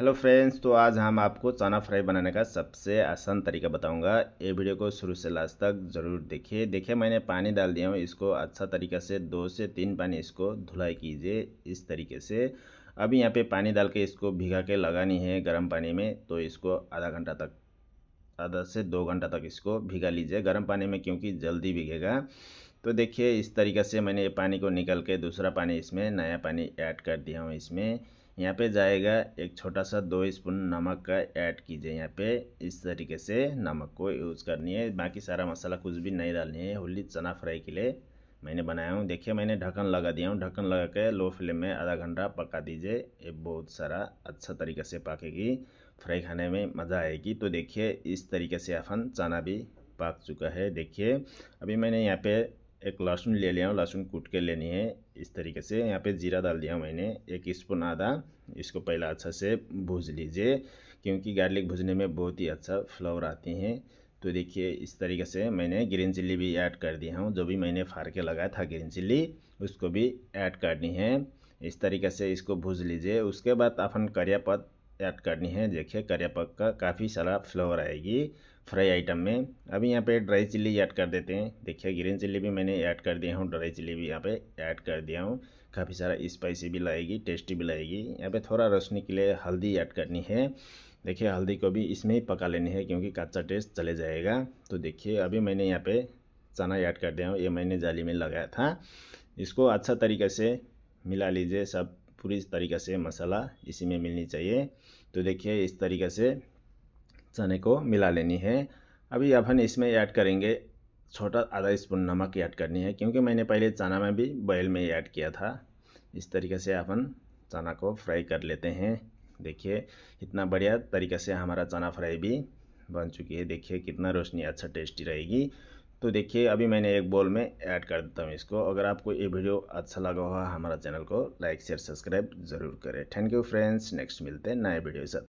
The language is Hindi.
हेलो फ्रेंड्स तो आज हम आपको चना फ्राई बनाने का सबसे आसान तरीका बताऊंगा ये वीडियो को शुरू से लास्ट तक ज़रूर देखिए देखिए मैंने पानी डाल दिया हूँ इसको अच्छा तरीक़े से दो से तीन पानी इसको धुलाई कीजिए इस तरीके से अभी यहाँ पे पानी डाल के इसको भिगा के लगानी है गर्म पानी में तो इसको आधा घंटा तक आधा से दो घंटा तक इसको भिगा लीजिए गर्म पानी में क्योंकि जल्दी भिगेगा तो देखिए इस तरीके से मैंने ये पानी को निकल के दूसरा पानी इसमें नया पानी ऐड कर दिया हूँ इसमें यहाँ पे जाएगा एक छोटा सा दो स्पून नमक का ऐड कीजिए यहाँ पे इस तरीके से नमक को यूज़ करनी है बाकी सारा मसाला कुछ भी नहीं डालनी है होली चना फ्राई के लिए मैंने बनाया हूँ देखिए मैंने ढक्कन लगा दिया हूँ ढक्कन लगा के लो फ्लेम में आधा घंटा पका दीजिए ये बहुत सारा अच्छा तरीके से पकेगी फ्राई खाने में मज़ा आएगी तो देखिए इस तरीके से अपन चना भी पक चुका है देखिए अभी मैंने यहाँ पे एक लहसुन ले लिया हूँ लहसुन कूट के लेनी है इस तरीके से यहाँ पे जीरा डाल दिया मैंने एक स्पून आधा इसको पहला अच्छा से भूज लीजिए क्योंकि गार्लिक भूजने में बहुत ही अच्छा फ्लेवर आती हैं तो देखिए इस तरीके से मैंने ग्रीन चिल्ली भी ऐड कर दिया हूँ जो भी मैंने फाड़ के लगाया था ग्रीन चिल्ली उसको भी ऐड करनी है इस तरीके से इसको भूज लीजिए उसके बाद अपन करिया पत्ता ऐड करनी है देखिए करियापक का काफ़ी सारा फ्लेवर आएगी फ्राई आइटम में अभी यहाँ पे ड्राई चिल्ली ऐड कर देते हैं देखिए ग्रीन चिल्ली भी मैंने ऐड कर दिया हूँ ड्राई चिल्ली भी यहाँ पे ऐड कर दिया हूँ काफ़ी सारा स्पाइसी भी लाएगी टेस्टी भी लाएगी यहाँ पे थोड़ा रोशनी के लिए हल्दी ऐड करनी है देखिए हल्दी को भी इसमें ही पका लेनी है क्योंकि कच्चा टेस्ट चले जाएगा तो देखिए अभी मैंने यहाँ पर चना ऐड कर दिया हूँ ये मैंने जाली में लगाया था इसको अच्छा तरीके से मिला लीजिए सब पूरी तरीक़े से मसाला इसी में मिलनी चाहिए तो देखिए इस तरीके से चने को मिला लेनी है अभी अपन इसमें ऐड करेंगे छोटा आधा स्पून नमक ऐड करनी है क्योंकि मैंने पहले चना में भी बॉयल में ऐड किया था इस तरीके से अपन चना को फ्राई कर लेते हैं देखिए इतना बढ़िया तरीके से हमारा चना फ्राई भी बन चुकी है देखिए कितना रोशनी अच्छा टेस्टी रहेगी तो देखिए अभी मैंने एक बॉल में ऐड कर देता हूँ इसको अगर आपको ये वीडियो अच्छा लगा हुआ हमारा चैनल को लाइक शेयर सब्सक्राइब जरूर करें थैंक यू फ्रेंड्स नेक्स्ट मिलते हैं नए वीडियो के साथ